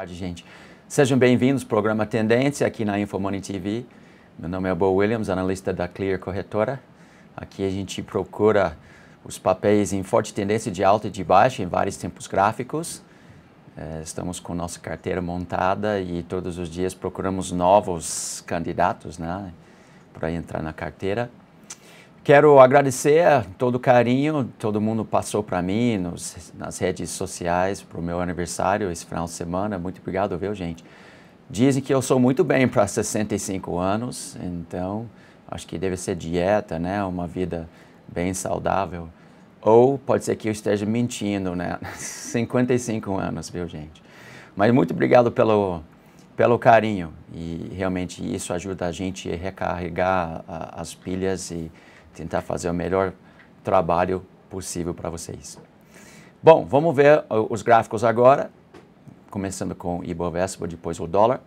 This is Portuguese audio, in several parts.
tarde, gente. Sejam bem-vindos ao programa Tendência aqui na InfoMoney TV. Meu nome é Bo Williams, analista da Clear Corretora. Aqui a gente procura os papéis em forte tendência de alta e de baixa em vários tempos gráficos. É, estamos com nossa carteira montada e todos os dias procuramos novos candidatos né, para entrar na carteira quero agradecer todo o carinho, todo mundo passou para mim nos, nas redes sociais para o meu aniversário esse final de semana. Muito obrigado, viu, gente? Dizem que eu sou muito bem para 65 anos, então acho que deve ser dieta, né? Uma vida bem saudável. Ou pode ser que eu esteja mentindo, né? 55 anos, viu, gente? Mas muito obrigado pelo, pelo carinho e realmente isso ajuda a gente a recarregar as pilhas e tentar fazer o melhor trabalho possível para vocês. Bom, vamos ver os gráficos agora, começando com Ibovespa, depois o dólar.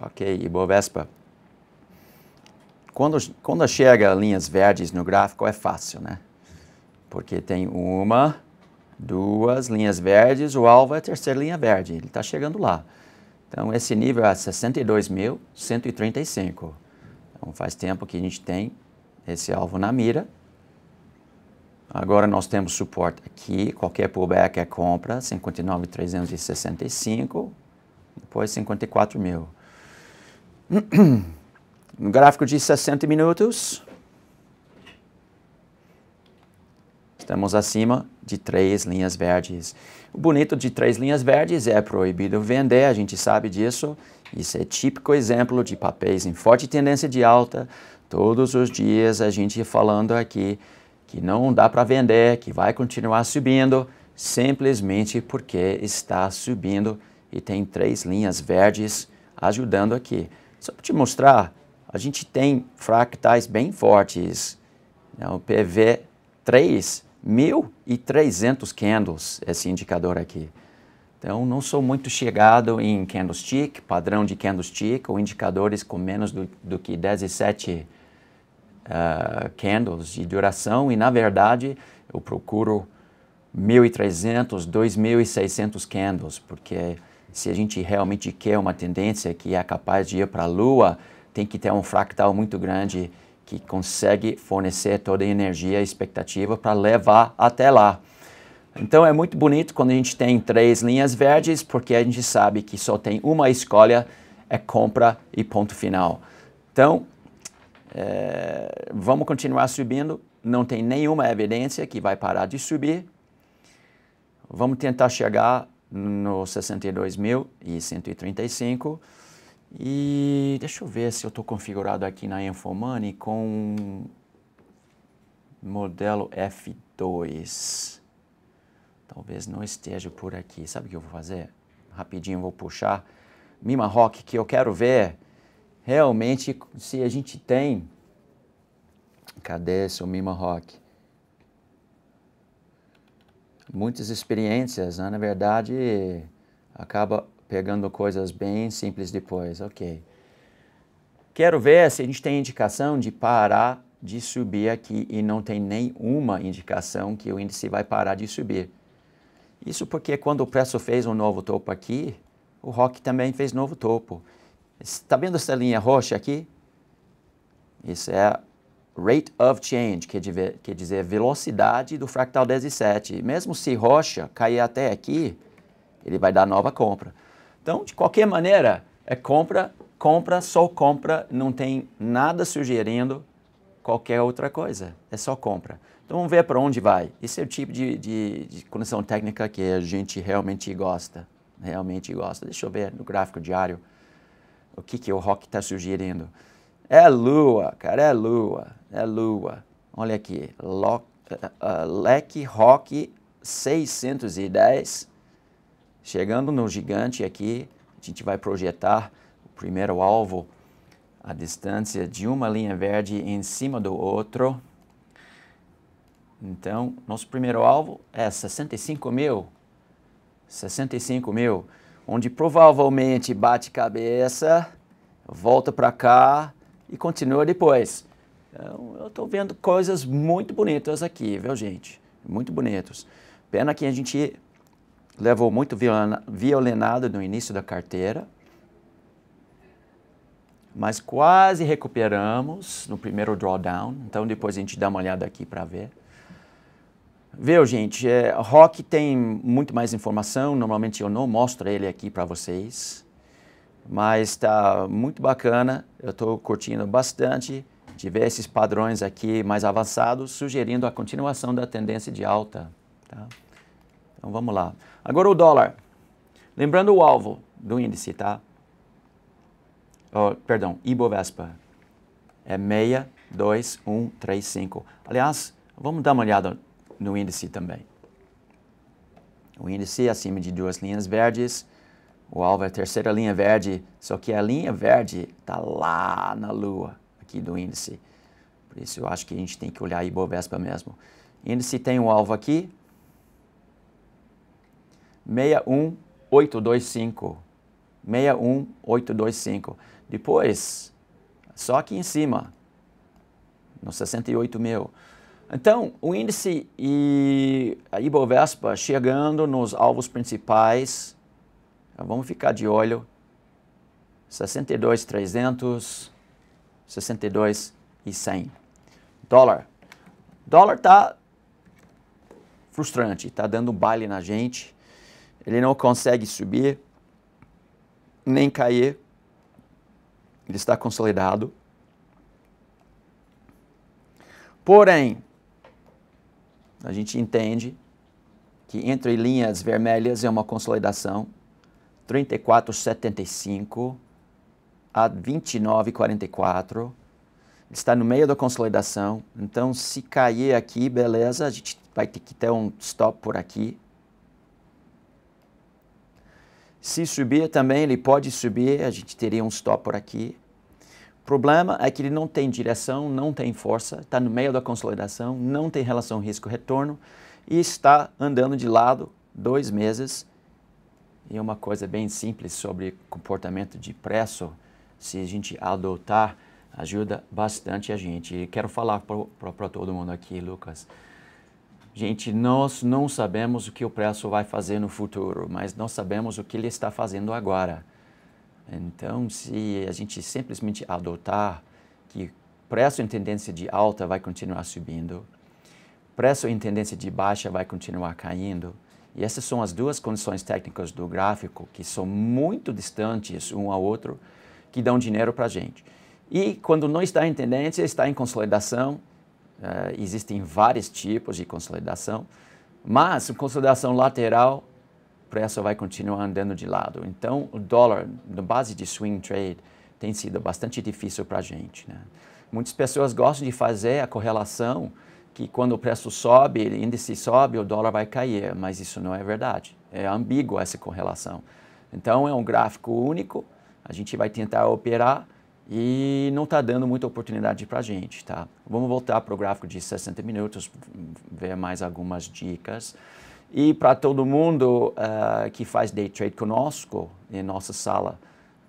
Ok, Ibovespa. Quando, quando chega linhas verdes no gráfico é fácil, né? Porque tem uma, duas linhas verdes, o alvo é a terceira linha verde, ele está chegando lá. Então, esse nível é 62.135. Então, faz tempo que a gente tem esse alvo na mira. Agora nós temos suporte aqui, qualquer pullback é compra, 59,365, depois 54 mil. No gráfico de 60 minutos, estamos acima de três linhas verdes. O bonito de três linhas verdes é proibido vender, a gente sabe disso, isso é típico exemplo de papéis em forte tendência de alta. Todos os dias a gente falando aqui que não dá para vender, que vai continuar subindo, simplesmente porque está subindo e tem três linhas verdes ajudando aqui. Só para te mostrar, a gente tem fractais bem fortes. Né? O PV3, 1.300 candles, esse indicador aqui. Então, não sou muito chegado em candlestick, padrão de candlestick, ou indicadores com menos do, do que 17 uh, ah, candles de duração. E, na verdade, eu procuro 1.300, 2.600 candles, porque se a gente realmente quer uma tendência que é capaz de ir para a Lua, tem que ter um fractal muito grande que consegue fornecer toda a energia e expectativa para levar até lá. Então é muito bonito quando a gente tem três linhas verdes, porque a gente sabe que só tem uma escolha, é compra e ponto final. Então, é, vamos continuar subindo, não tem nenhuma evidência que vai parar de subir. Vamos tentar chegar no 62.135 e deixa eu ver se eu estou configurado aqui na Infomoney com modelo F2. Talvez não esteja por aqui. Sabe o que eu vou fazer? Rapidinho vou puxar. Mima Rock, que eu quero ver realmente se a gente tem. Cadê seu Mima Rock? Muitas experiências, né? na verdade, acaba pegando coisas bem simples depois. Ok. Quero ver se a gente tem indicação de parar de subir aqui e não tem nenhuma indicação que o índice vai parar de subir. Isso porque quando o preço fez um novo topo aqui, o Rock também fez novo topo. Está vendo essa linha roxa aqui? Isso é rate of change, quer dizer, quer dizer velocidade do fractal 17. Mesmo se roxa cair até aqui, ele vai dar nova compra. Então, de qualquer maneira, é compra, compra, só compra, não tem nada sugerindo qualquer outra coisa, é só compra. Então vamos ver para onde vai. Esse é o tipo de, de, de condição técnica que a gente realmente gosta, realmente gosta. Deixa eu ver no gráfico diário o que, que o Rock está sugerindo. É lua, cara, é lua, é lua. Olha aqui, Lock, uh, eh, uh, eh, leque Rock 610, chegando no gigante aqui, a gente vai projetar o primeiro alvo a distância de uma linha verde em cima do outro. Então, nosso primeiro alvo é 65 mil. 65 mil, onde provavelmente bate cabeça, volta para cá e continua depois. Então, eu estou vendo coisas muito bonitas aqui, viu gente? Muito bonitos. Pena que a gente levou muito violinado no início da carteira, mas quase recuperamos no primeiro drawdown. Então depois a gente dá uma olhada aqui para ver. Viu, gente? É, rock tem muito mais informação. Normalmente eu não mostro ele aqui para vocês, mas está muito bacana. Eu estou curtindo bastante de ver esses padrões aqui mais avançados, sugerindo a continuação da tendência de alta. Tá? Então vamos lá. Agora o dólar. Lembrando o alvo do índice, tá? oh, perdão, Ibovespa é 62135. Aliás, vamos dar uma olhada no índice também. O índice é acima de duas linhas verdes, o alvo é a terceira linha verde, só que a linha verde está lá na lua aqui do índice. Por isso eu acho que a gente tem que olhar Ibovespa mesmo. Índice tem o alvo aqui, 61825. 61825. Depois, só aqui em cima, nos 68 mil. Então, o índice e a Ibovespa chegando nos alvos principais, vamos ficar de olho, 62,300, 62,100. Dólar. Dólar tá frustrante, tá dando baile na gente, ele não consegue subir, nem cair, ele está consolidado. Porém, a gente entende que entre linhas vermelhas é uma consolidação 34,75 a 29,44. Está no meio da consolidação. Então, se cair aqui, beleza, a gente vai ter que ter um stop por aqui. Se subir também, ele pode subir, a gente teria um stop por aqui. O problema é que ele não tem direção, não tem força, está no meio da consolidação, não tem relação risco-retorno e está andando de lado dois meses. E é uma coisa bem simples sobre comportamento de preço, se a gente adotar, ajuda bastante a gente. E quero falar para todo mundo aqui, Lucas. Gente, nós não sabemos o que o preço vai fazer no futuro, mas nós sabemos o que ele está fazendo agora. Então, se a gente simplesmente adotar que preço em tendência de alta vai continuar subindo, preço em tendência de baixa vai continuar caindo, e essas são as duas condições técnicas do gráfico que são muito distantes um ao outro, que dão dinheiro para a gente. E quando não está em tendência, está em consolidação, Uh, existem vários tipos de consolidação, mas consolidação lateral, o preço vai continuar andando de lado. Então, o dólar, na base de swing trade, tem sido bastante difícil para a gente. Né? Muitas pessoas gostam de fazer a correlação que quando o preço sobe, o índice sobe, o dólar vai cair, mas isso não é verdade. É ambígua essa correlação. Então, é um gráfico único, a gente vai tentar operar e não está dando muita oportunidade para a gente, tá? Vamos voltar para o gráfico de 60 minutos, ver mais algumas dicas. E para todo mundo uh, que faz day trade conosco, em nossa sala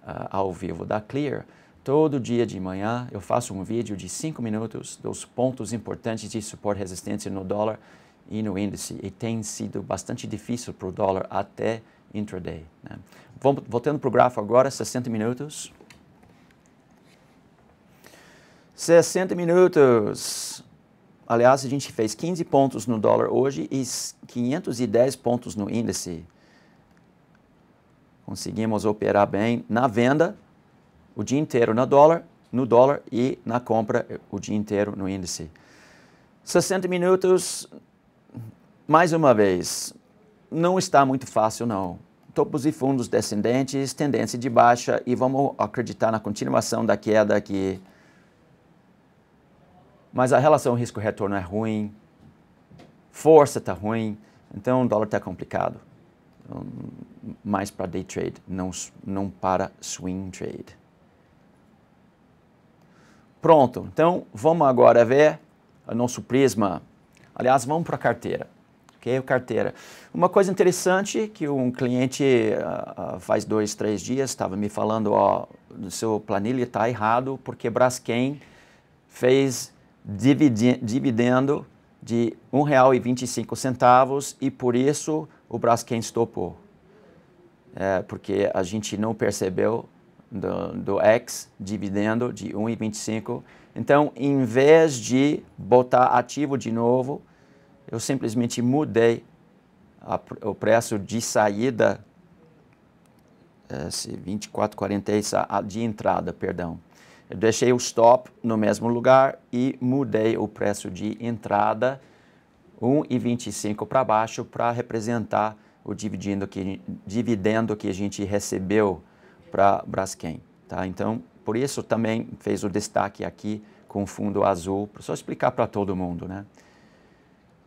uh, ao vivo da Clear, todo dia de manhã eu faço um vídeo de 5 minutos dos pontos importantes de suporte e resistência no dólar e no índice. E tem sido bastante difícil para o dólar até intraday. Né? Voltando para o gráfico agora, 60 minutos. 60 minutos. Aliás, a gente fez 15 pontos no dólar hoje e 510 pontos no índice. Conseguimos operar bem na venda o dia inteiro na dólar, no dólar e na compra o dia inteiro no índice. 60 minutos, mais uma vez, não está muito fácil não. Topos e fundos descendentes, tendência de baixa e vamos acreditar na continuação da queda que mas a relação risco-retorno é ruim, força está ruim, então o dólar está complicado. Então, mais para day trade, não, não para swing trade. Pronto, então vamos agora ver o nosso prisma. Aliás, vamos para a carteira. Ok, carteira. Uma coisa interessante que um cliente uh, faz dois, três dias estava me falando, ó, seu planilha está errado porque Braskem fez dividendo de R$ 1,25 e por isso o Braskem estopou É, porque a gente não percebeu do, do ex-dividendo de 1,25. Então, em vez de botar ativo de novo, eu simplesmente mudei a, o preço de saída, é, 24,46 de entrada, perdão. Eu deixei o stop no mesmo lugar e mudei o preço de entrada 1,25 para baixo para representar o dividendo que, dividendo que a gente recebeu para Braskem. Tá? Então, por isso também fez o destaque aqui com fundo azul, só explicar para todo mundo. Né?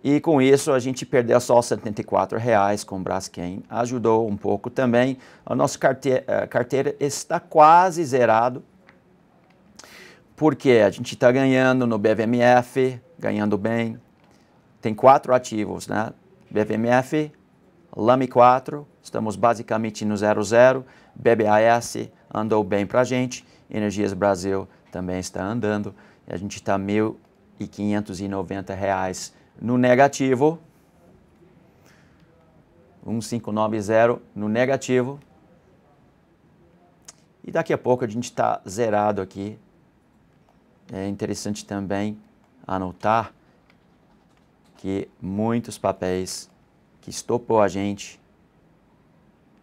E com isso a gente perdeu só R$ 74,00 com Braskem. Ajudou um pouco também. A nossa carteira, eh, carteira está quase zerado porque a gente está ganhando no BVMF, ganhando bem. Tem quatro ativos, né? BVMF, LAMI 4, estamos basicamente no zero zero. BBAS andou bem para a gente. Energias Brasil também está andando. A gente está R$ 1.590 no negativo. 1590 no negativo. E daqui a pouco a gente está zerado aqui é interessante também anotar que muitos papéis que estopou a gente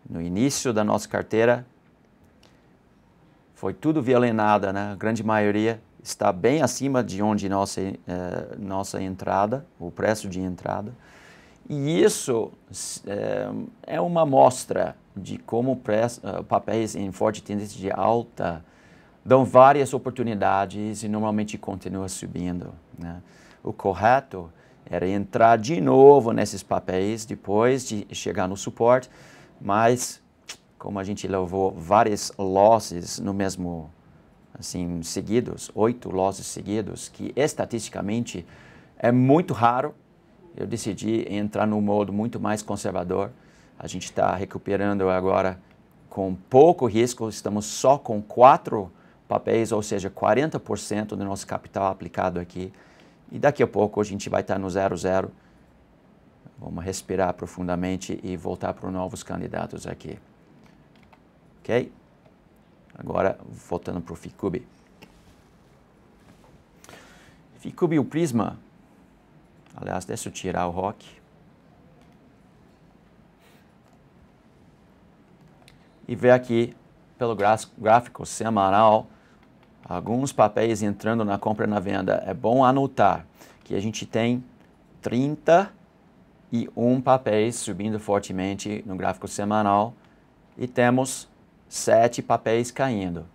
no início da nossa carteira foi tudo violentada, né? a grande maioria está bem acima de onde nossa, eh, nossa entrada, o preço de entrada. E isso eh, é uma amostra de como preço, é, papéis em forte tendência de alta dão várias oportunidades e normalmente continua subindo. Né? O correto era entrar de novo nesses papéis depois de chegar no suporte, mas como a gente levou várias losses no mesmo, assim, seguidos, oito losses seguidos, que estatisticamente é muito raro, eu decidi entrar num modo muito mais conservador. A gente está recuperando agora com pouco risco, estamos só com quatro papéis, ou seja, 40% do nosso capital aplicado aqui. E daqui a pouco a gente vai estar no zero zero. Vamos respirar profundamente e voltar para novos candidatos aqui. Ok? Agora, voltando para o Ficube. Ficube, o Prisma. Aliás, deixa eu tirar o rock. E ver aqui, pelo gráfico semanal, alguns papéis entrando na compra e na venda, é bom anotar que a gente tem 31 papéis subindo fortemente no gráfico semanal e temos 7 papéis caindo.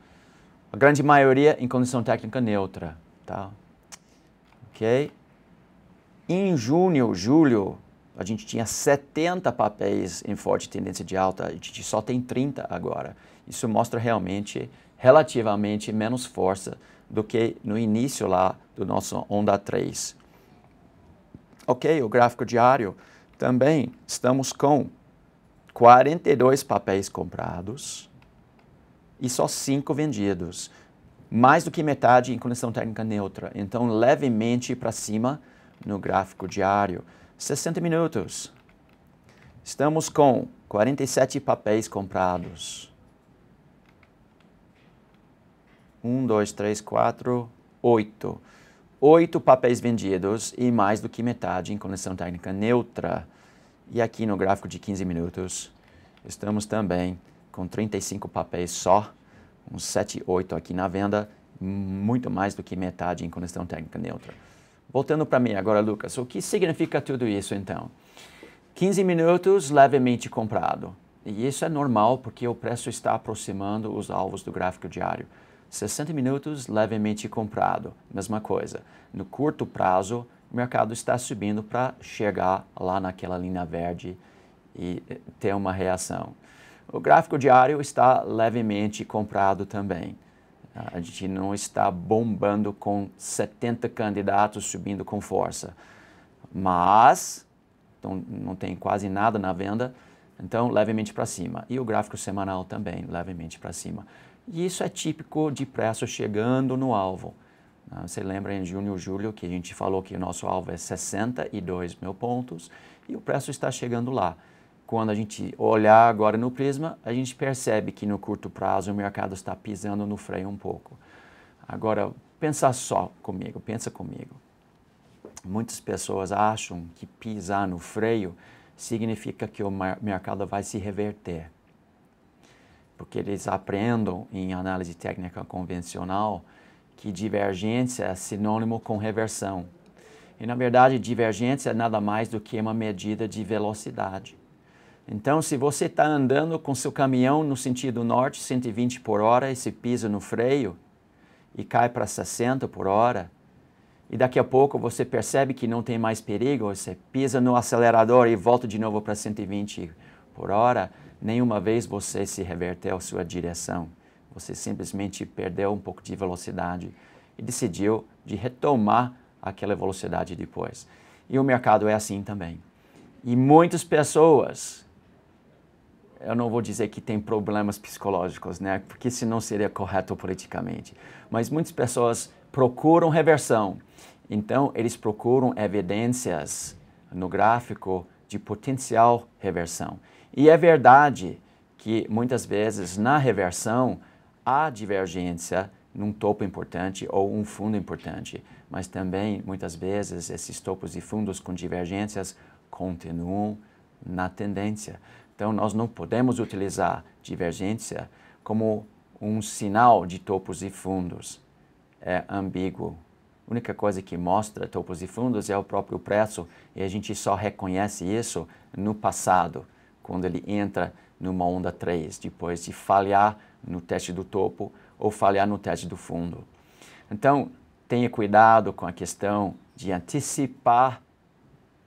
A grande maioria em condição técnica neutra, tá? OK? Em junho, julho, a gente tinha 70 papéis em forte tendência de alta, a gente só tem 30 agora. Isso mostra realmente relativamente menos força do que no início lá do nosso onda 3. Ok, o gráfico diário também estamos com 42 papéis comprados e só 5 vendidos. Mais do que metade em condição técnica neutra. Então, levemente para cima no gráfico diário. 60 minutos. Estamos com 47 papéis comprados 1, 2, 3, 4, 8. 8 papéis vendidos e mais do que metade em condição técnica neutra. E aqui no gráfico de 15 minutos, estamos também com 35 papéis só, uns 7, 8 aqui na venda, muito mais do que metade em condição técnica neutra. Voltando para mim agora, Lucas, o que significa tudo isso então? 15 minutos levemente comprado. E isso é normal porque o preço está aproximando os alvos do gráfico diário. 60 minutos, levemente comprado. Mesma coisa. No curto prazo, o mercado está subindo para chegar lá naquela linha verde e eh, ter uma reação. O gráfico diário está levemente comprado também. A gente não está bombando com 70 candidatos subindo com força. Mas então, não tem quase nada na venda, então levemente para cima. E o gráfico semanal também, levemente para cima. E isso é típico de preço chegando no alvo. Ah, você lembra em junho, e julho, que a gente falou que o nosso alvo é 62 mil pontos e o preço está chegando lá. Quando a gente olhar agora no prisma, a gente percebe que no curto prazo o mercado está pisando no freio um pouco. Agora, pensa só comigo, pensa comigo. Muitas pessoas acham que pisar no freio significa que o mercado vai se reverter porque eles aprendem em análise técnica convencional que divergência é sinônimo com reversão. E na verdade, divergência é nada mais do que uma medida de velocidade. Então, se você está andando com seu caminhão no sentido norte, 120 por hora, e se pisa no freio e cai para 60 por hora, e daqui a pouco você percebe que não tem mais perigo, você pisa no acelerador e volta de novo para 120 por hora, Nenhuma vez você se reverteu sua direção. Você simplesmente perdeu um pouco de velocidade e decidiu de retomar aquela velocidade depois. E o mercado é assim também. E muitas pessoas, eu não vou dizer que tem problemas psicológicos, né? Porque senão seria correto politicamente. Mas muitas pessoas procuram reversão. Então, eles procuram evidências no gráfico de potencial reversão. E é verdade que muitas vezes na reversão há divergência num topo importante ou um fundo importante, mas também muitas vezes esses topos e fundos com divergências continuam na tendência. Então nós não podemos utilizar divergência como um sinal de topos e fundos. É ambíguo. A única coisa que mostra topos e fundos é o próprio preço e a gente só reconhece isso no passado quando ele entra numa onda 3, depois de falhar no teste do topo ou falhar no teste do fundo. Então, tenha cuidado com a questão de antecipar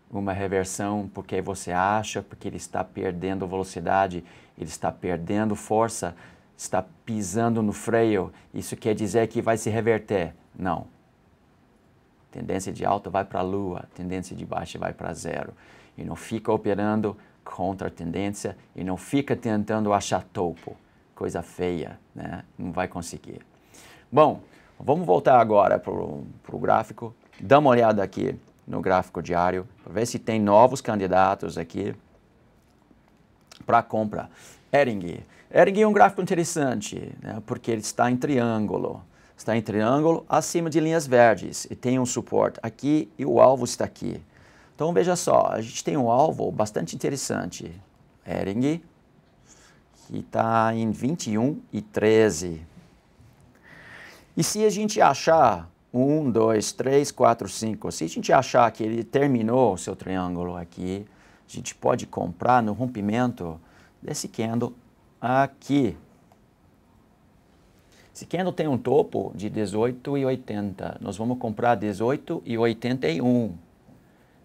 uma reversão porque você acha porque ele está perdendo velocidade, ele está perdendo força, está pisando no freio. Isso quer dizer que vai se reverter. Não. Tendência de alta vai para a lua, tendência de baixa vai para zero. E não fica operando contra a tendência e não fica tentando achar topo, coisa feia, né? Não vai conseguir. Bom, vamos voltar agora para o gráfico. Dá uma olhada aqui no gráfico diário para ver se tem novos candidatos aqui para compra. Ering. Ering é um gráfico interessante, né? porque ele está em triângulo. Está em triângulo acima de linhas verdes e tem um suporte aqui e o alvo está aqui. Então veja só, a gente tem um alvo bastante interessante, Hering, que está em 21 e 13. E se a gente achar 1, 2, 3, 4, 5, se a gente achar que ele terminou o seu triângulo aqui, a gente pode comprar no rompimento desse candle aqui. Esse candle tem um topo de 18,80. Nós vamos comprar 18,81.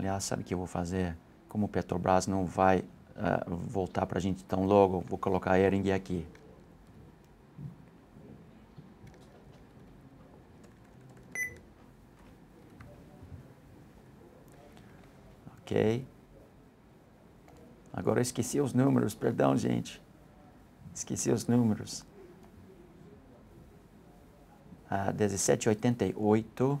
Aliás, sabe o que eu vou fazer? Como o Petrobras não vai uh, voltar para a gente tão logo, vou colocar a Ering aqui. Ok. Agora eu esqueci os números, perdão, gente. Esqueci os números. Ah, 1788.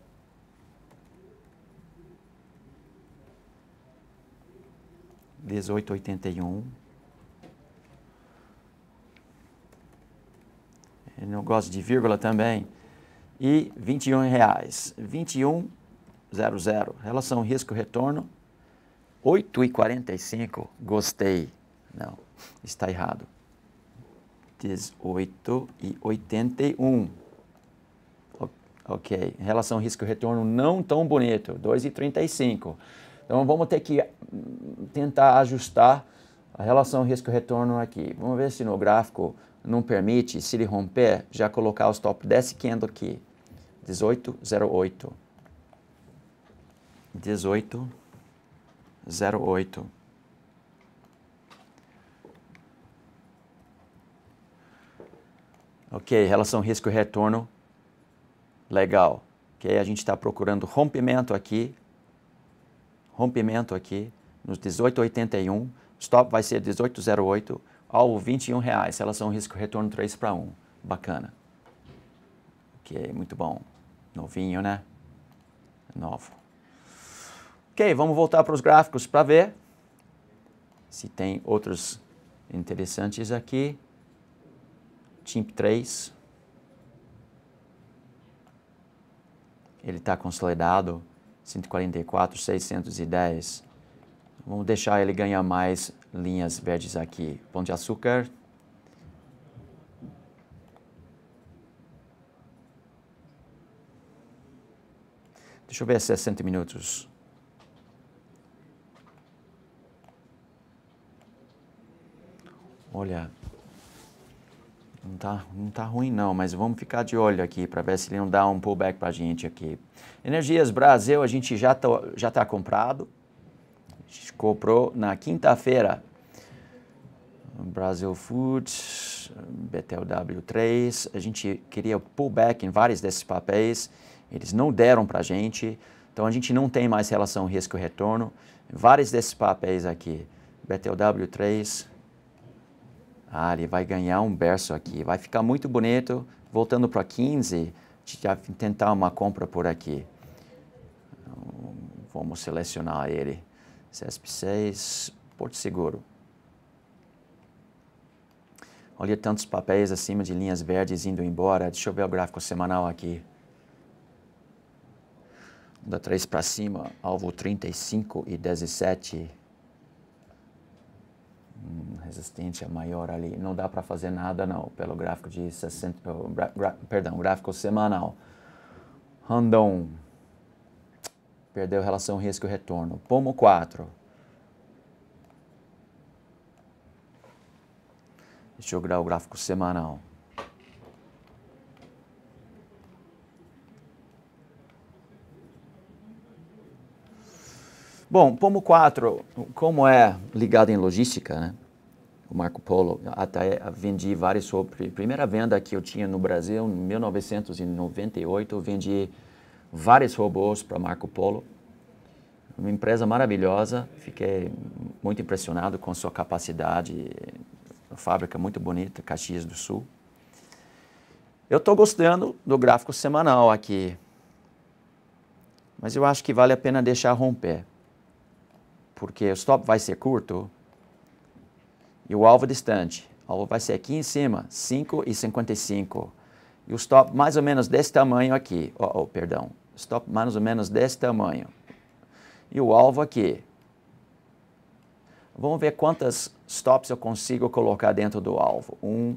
1881. oitenta não gosto de vírgula também. E R$ 21,00. 21,00. Relação risco-retorno, 8,45. Gostei. Não, está errado. 18,81. Ok. Em relação risco-retorno, não tão bonito. 2,35. Então vamos ter que hum, tentar ajustar a relação risco-retorno aqui. Vamos ver se no gráfico não permite, se ele romper, já colocar os top desse candle aqui. 1808. 1808. Ok, relação risco-retorno, legal. Ok, a gente está procurando rompimento aqui rompimento aqui, nos 1881, stop vai ser 1808 ao 21 reais, relação risco retorno 3 para 1. Bacana. Ok, muito bom. Novinho, né? Novo. Ok, vamos voltar para os gráficos para ver se tem outros interessantes aqui. TIMP 3. Ele está consolidado 144, 610. Vamos deixar ele ganhar mais linhas verdes aqui. Pão de açúcar. Deixa eu ver 60 é minutos. Olha, não tá, não tá ruim não, mas vamos ficar de olho aqui para ver se ele não dá um pullback para a gente aqui. Energias Brasil, a gente já tá, já tá comprado. A gente comprou na quinta-feira. Brasil Foods, BTLW3. A gente queria pullback em vários desses papéis. Eles não deram para a gente. Então a gente não tem mais relação risco-retorno. Vários desses papéis aqui. BTLW3, ah, ele vai ganhar um berço aqui, vai ficar muito bonito. Voltando para 15, tentar uma compra por aqui. Vamos selecionar ele. CESP6, Porto Seguro. Olha tantos papéis acima de linhas verdes indo embora. Deixa eu ver o gráfico semanal aqui. Da 3 para cima, alvo 35 e 17 resistência é maior ali. Não dá para fazer nada não, pelo gráfico de 60, gra, perdão, gráfico semanal. Randon perdeu relação risco-retorno. Pomo 4. Deixa eu gravar o gráfico semanal. Bom, Pomo 4, como é ligado em logística, né? O Marco Polo, até vendi várias sobre. Primeira venda que eu tinha no Brasil, em 1998, eu vendi vários robôs para Marco Polo. Uma empresa maravilhosa, fiquei muito impressionado com sua capacidade. Uma fábrica é muito bonita, Caxias do Sul. Eu estou gostando do gráfico semanal aqui, mas eu acho que vale a pena deixar romper porque o stop vai ser curto e o alvo é distante. O alvo vai ser aqui em cima, 5,55. e E o stop mais ou menos desse tamanho aqui. Oh, oh, perdão. Stop mais ou menos desse tamanho. E o alvo aqui. Vamos ver quantas stops eu consigo colocar dentro do alvo. Um,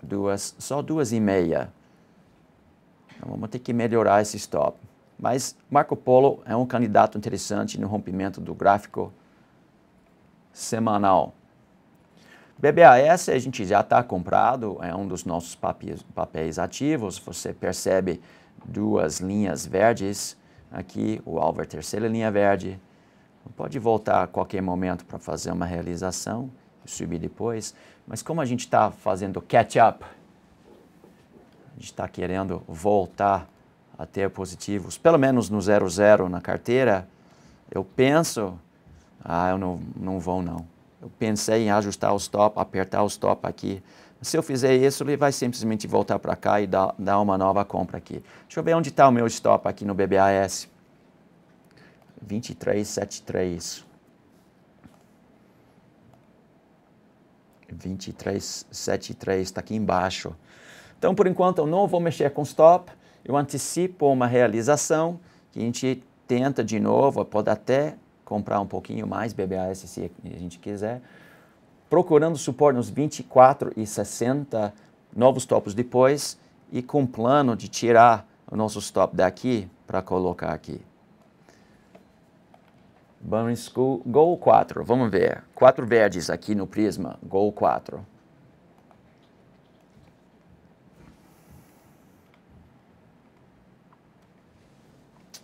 duas, só duas e meia. Então, vamos ter que melhorar esse stop. Mas Marco Polo é um candidato interessante no rompimento do gráfico semanal. BBAS a gente já está comprado, é um dos nossos papéis, papéis ativos. Você percebe duas linhas verdes aqui, o alvo é a terceira linha verde. Pode voltar a qualquer momento para fazer uma realização, subir depois. Mas como a gente está fazendo catch-up, a gente está querendo voltar a ter positivos, pelo menos no zero zero na carteira, eu penso, ah, eu não, não vou não. Eu pensei em ajustar o stop, apertar o stop aqui. Se eu fizer isso, ele vai simplesmente voltar para cá e dar, dar uma nova compra aqui. Deixa eu ver onde está o meu stop aqui no BBAS. 2373. 2373 está aqui embaixo. Então, por enquanto, eu não vou mexer com stop eu antecipo uma realização que a gente tenta de novo, pode até comprar um pouquinho mais BBAS se a gente quiser, procurando suporte nos 24 e 60 novos topos depois e com plano de tirar o nosso stop daqui para colocar aqui. Burn School, Gol 4, vamos ver. Quatro verdes aqui no prisma, Gol 4.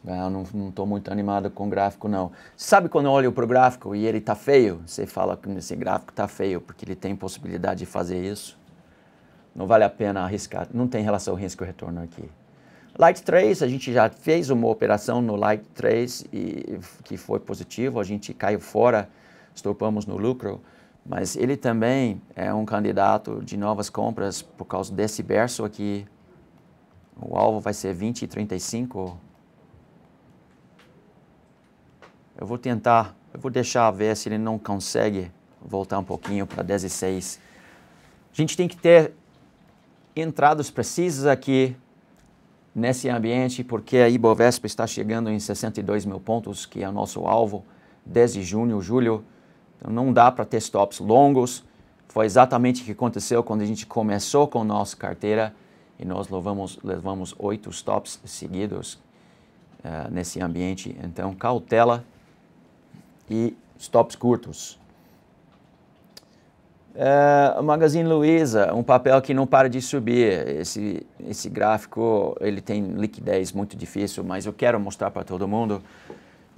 Ah, eu não estou muito animado com o gráfico, não. Sabe quando olha para o gráfico e ele está feio? Você fala que esse gráfico está feio, porque ele tem possibilidade de fazer isso. Não vale a pena arriscar. Não tem relação risco-retorno aqui. Light 3, a gente já fez uma operação no Light 3 e, que foi positivo, a gente caiu fora, estopamos no lucro, mas ele também é um candidato de novas compras por causa desse berço aqui. O alvo vai ser 20,35. e 35 Eu vou tentar, eu vou deixar ver se ele não consegue voltar um pouquinho para 16. A gente tem que ter entradas precisas aqui nesse ambiente, porque a Ibovespa está chegando em 62 mil pontos, que é o nosso alvo desde junho, julho. Então não dá para ter stops longos. Foi exatamente o que aconteceu quando a gente começou com nossa carteira e nós levamos, levamos oito stops seguidos uh, nesse ambiente. Então, cautela e stops curtos. É, Magazine Luiza, um papel que não para de subir. Esse, esse gráfico ele tem liquidez muito difícil, mas eu quero mostrar para todo mundo.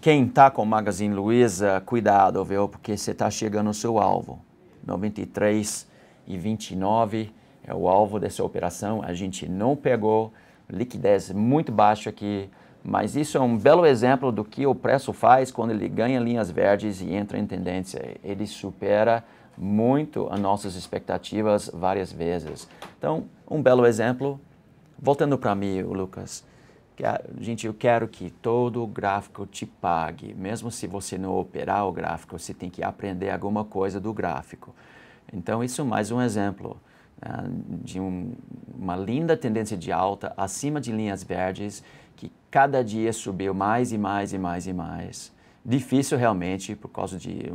Quem está com Magazine Luiza, cuidado, viu? Porque você está chegando ao seu alvo. 93 e 29 é o alvo dessa operação. A gente não pegou liquidez muito baixa aqui. Mas isso é um belo exemplo do que o preço faz quando ele ganha linhas verdes e entra em tendência. Ele supera muito as nossas expectativas várias vezes. Então, um belo exemplo. Voltando para mim, Lucas. Gente, eu quero que todo gráfico te pague. Mesmo se você não operar o gráfico, você tem que aprender alguma coisa do gráfico. Então, isso é mais um exemplo né, de um, uma linda tendência de alta acima de linhas verdes que cada dia subiu mais e mais e mais e mais. Difícil realmente, por causa de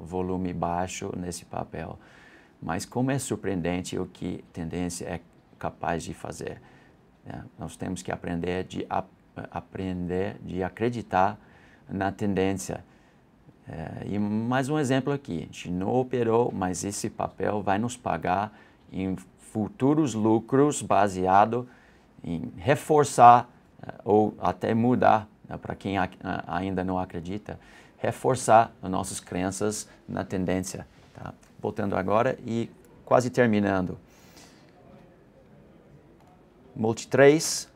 volume baixo nesse papel. Mas como é surpreendente o que tendência é capaz de fazer. Né? Nós temos que aprender de, ap aprender de acreditar na tendência. É, e mais um exemplo aqui, a gente não operou, mas esse papel vai nos pagar em futuros lucros baseado em reforçar eh, ou até mudar, né, para quem ainda não acredita, reforçar nossas crenças na tendência. Tá? Voltando agora e quase terminando. Multi 3,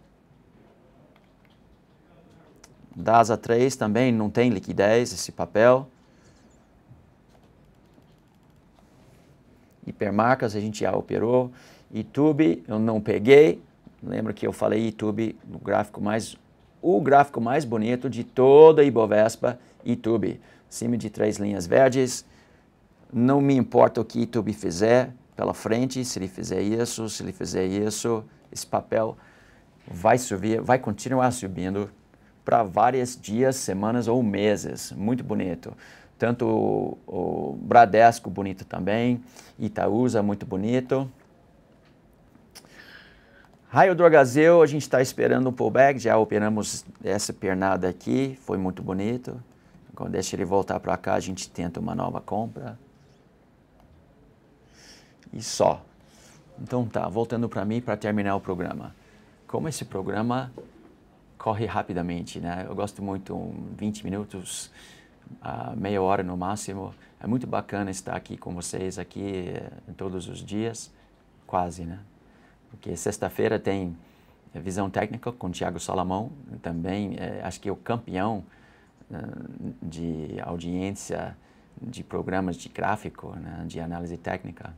DASA 3 também não tem liquidez, esse papel. Hipermarcas a gente já operou. YouTube eu não peguei, Lembra que eu falei YouTube no gráfico mais o gráfico mais bonito de toda a Ibovespa, YouTube. Cima de três linhas verdes. Não me importa o que YouTube fizer pela frente, se ele fizer isso, se ele fizer isso, esse papel vai subir, vai continuar subindo para vários dias, semanas ou meses. Muito bonito. Tanto o, o Bradesco bonito também, Itaúsa muito bonito. Raio do Argazeu, a gente está esperando um pullback, já operamos essa pernada aqui, foi muito bonito. Quando deixa ele voltar para cá, a gente tenta uma nova compra. E só. Então tá, voltando para mim para terminar o programa. Como esse programa corre rapidamente, né? Eu gosto muito, um, 20 minutos, uh, meia hora no máximo. É muito bacana estar aqui com vocês aqui uh, todos os dias, quase, né? porque sexta-feira tem eh, visão técnica com o Tiago Salomão, também é, acho que é o campeão né, de audiência de programas de gráfico, né, de análise técnica.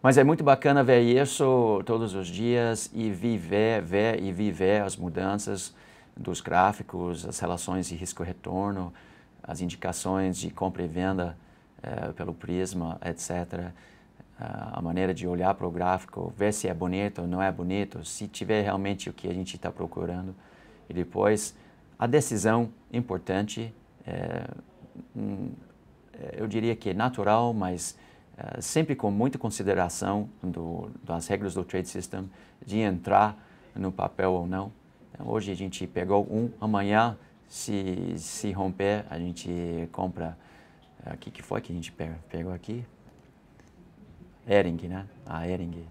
Mas é muito bacana ver isso todos os dias e viver, ver e viver as mudanças dos gráficos, as relações de risco-retorno, as indicações de compra e venda eh, pelo Prisma, etc a maneira de olhar para o gráfico, ver se é bonito ou não é bonito, se tiver realmente o que a gente está procurando. E depois, a decisão importante, é, hum, é eu diria que é natural, mas é, sempre com muita consideração do, das regras do trade system, de entrar no papel ou não. Então, hoje a gente pegou um, amanhã, se, se romper, a gente compra. O é, que, que foi que a gente pegou aqui? Ering, né? A Ering.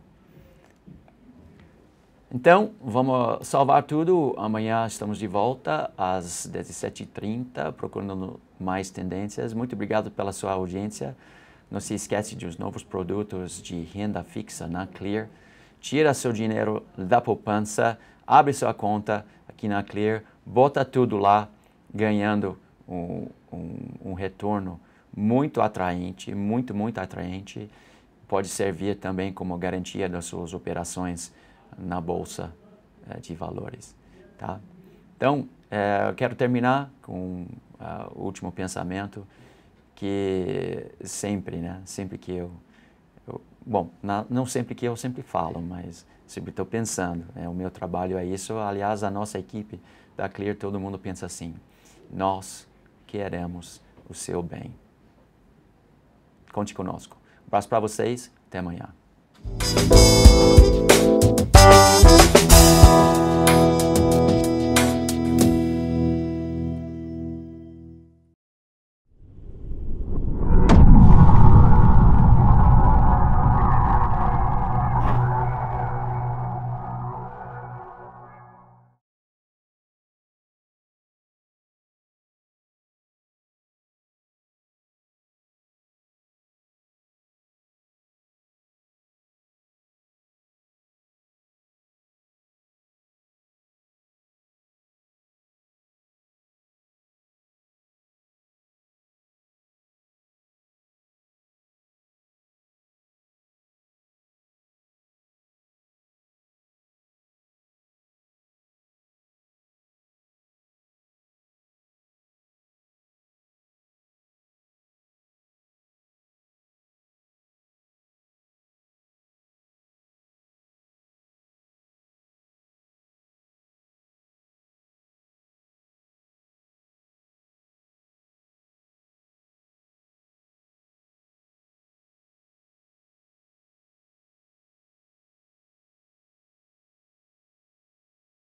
Então, vamos salvar tudo. Amanhã estamos de volta às 17h30, procurando mais tendências. Muito obrigado pela sua audiência. Não se esquece dos novos produtos de renda fixa na Clear. Tira seu dinheiro da poupança, abre sua conta aqui na Clear, bota tudo lá, ganhando um, um, um retorno muito atraente, muito, muito atraente pode servir também como garantia das suas operações na bolsa eh, de valores. Tá? Então, eh, eu quero terminar com eh, o último pensamento que sempre, né, sempre que eu, eu bom, na, não sempre que eu sempre falo, mas sempre estou pensando. Né, o meu trabalho é isso. Aliás, a nossa equipe da Clear, todo mundo pensa assim: nós queremos o seu bem. Conte conosco. Abraço para vocês, até amanhã.